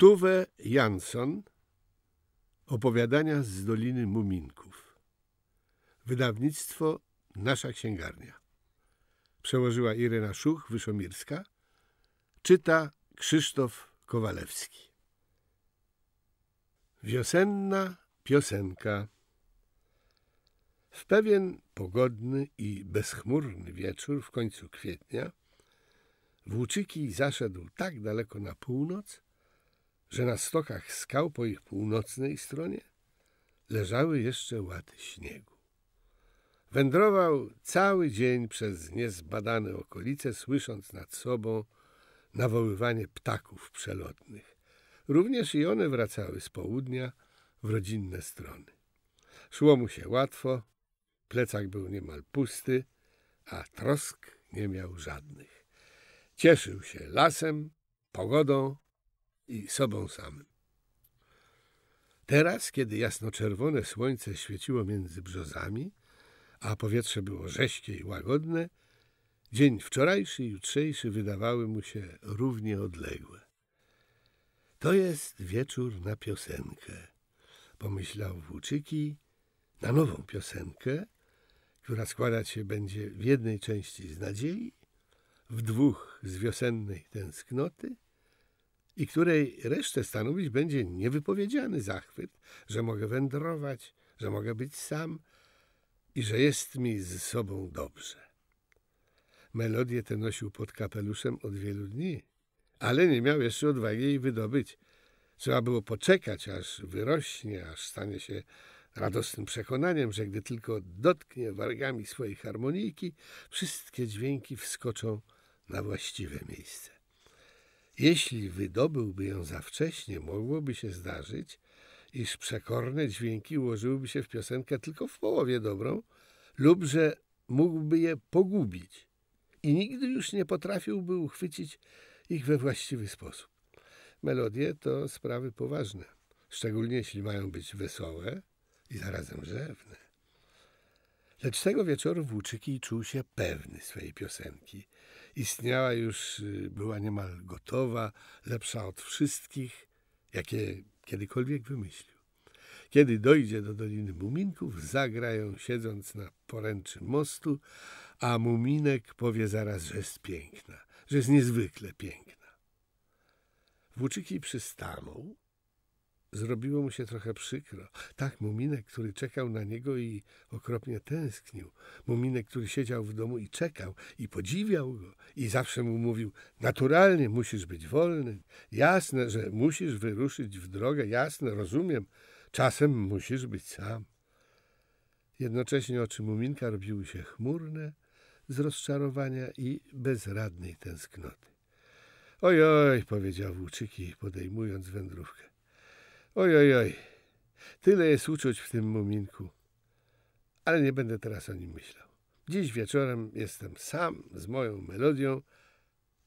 Tuwe Jansson Opowiadania z Doliny Muminków Wydawnictwo Nasza Księgarnia Przełożyła Irena Szuch-Wyszomirska Czyta Krzysztof Kowalewski Wiosenna piosenka W pewien pogodny i bezchmurny wieczór w końcu kwietnia Włóczyki zaszedł tak daleko na północ, że na stokach skał po ich północnej stronie leżały jeszcze łaty śniegu. Wędrował cały dzień przez niezbadane okolice, słysząc nad sobą nawoływanie ptaków przelotnych. Również i one wracały z południa w rodzinne strony. Szło mu się łatwo, plecak był niemal pusty, a trosk nie miał żadnych. Cieszył się lasem, pogodą i sobą samym. Teraz, kiedy jasno czerwone słońce świeciło między brzozami, a powietrze było rześkie i łagodne, dzień wczorajszy i jutrzejszy wydawały mu się równie odległe. To jest wieczór na piosenkę, pomyślał Włóczyki, na nową piosenkę, która składać się będzie w jednej części z nadziei, w dwóch z wiosennej tęsknoty, i której resztę stanowić będzie niewypowiedziany zachwyt, że mogę wędrować, że mogę być sam i że jest mi z sobą dobrze. Melodię tę nosił pod kapeluszem od wielu dni, ale nie miał jeszcze odwagi jej wydobyć. Trzeba było poczekać, aż wyrośnie, aż stanie się radosnym przekonaniem, że gdy tylko dotknie wargami swojej harmonijki, wszystkie dźwięki wskoczą na właściwe miejsce. Jeśli wydobyłby ją za wcześnie, mogłoby się zdarzyć, iż przekorne dźwięki ułożyłyby się w piosenkę tylko w połowie dobrą, lub że mógłby je pogubić i nigdy już nie potrafiłby uchwycić ich we właściwy sposób. Melodie to sprawy poważne, szczególnie jeśli mają być wesołe i zarazem rzewne. Lecz tego wieczoru Włóczyki czuł się pewny swojej piosenki – istniała już, y, była niemal gotowa, lepsza od wszystkich, jakie kiedykolwiek wymyślił. Kiedy dojdzie do Doliny Muminków, zagrają siedząc na poręczy mostu, a Muminek powie zaraz, że jest piękna, że jest niezwykle piękna. Włóczyki przystanął, Zrobiło mu się trochę przykro. Tak, Muminek, który czekał na niego i okropnie tęsknił. Muminek, który siedział w domu i czekał, i podziwiał go, i zawsze mu mówił: Naturalnie musisz być wolny. Jasne, że musisz wyruszyć w drogę, jasne, rozumiem. Czasem musisz być sam. Jednocześnie oczy Muminka robiły się chmurne z rozczarowania i bezradnej tęsknoty. Oj, oj, powiedział Włóczyki, podejmując wędrówkę. Ojoj, oj, tyle jest uczuć w tym muminku. Ale nie będę teraz o nim myślał. Dziś wieczorem jestem sam z moją melodią,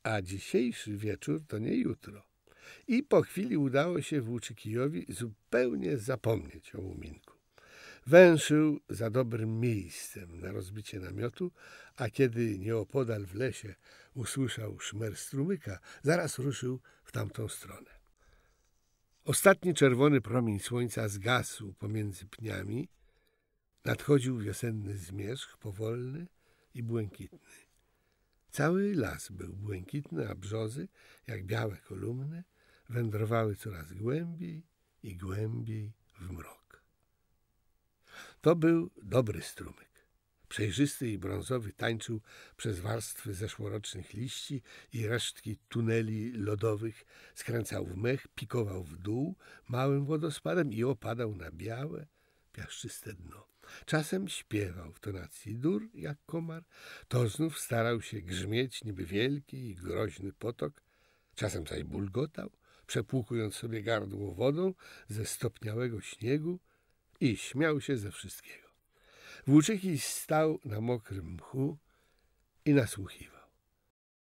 a dzisiejszy wieczór to nie jutro. I po chwili udało się Włóczykijowi zupełnie zapomnieć o muminku. Węszył za dobrym miejscem na rozbicie namiotu, a kiedy nieopodal w lesie usłyszał szmer strumyka, zaraz ruszył w tamtą stronę. Ostatni czerwony promień słońca zgasł pomiędzy pniami. Nadchodził wiosenny zmierzch, powolny i błękitny. Cały las był błękitny, a brzozy, jak białe kolumny, wędrowały coraz głębiej i głębiej w mrok. To był dobry strumyk. Przejrzysty i brązowy tańczył przez warstwy zeszłorocznych liści i resztki tuneli lodowych, skręcał w mech, pikował w dół małym wodospadem i opadał na białe, piaszczyste dno. Czasem śpiewał w tonacji dur jak komar, to znów starał się grzmieć niby wielki i groźny potok, czasem zaś bulgotał, przepłukując sobie gardło wodą ze stopniałego śniegu i śmiał się ze wszystkiego. Włóczyki stał na mokrym mchu i nasłuchiwał.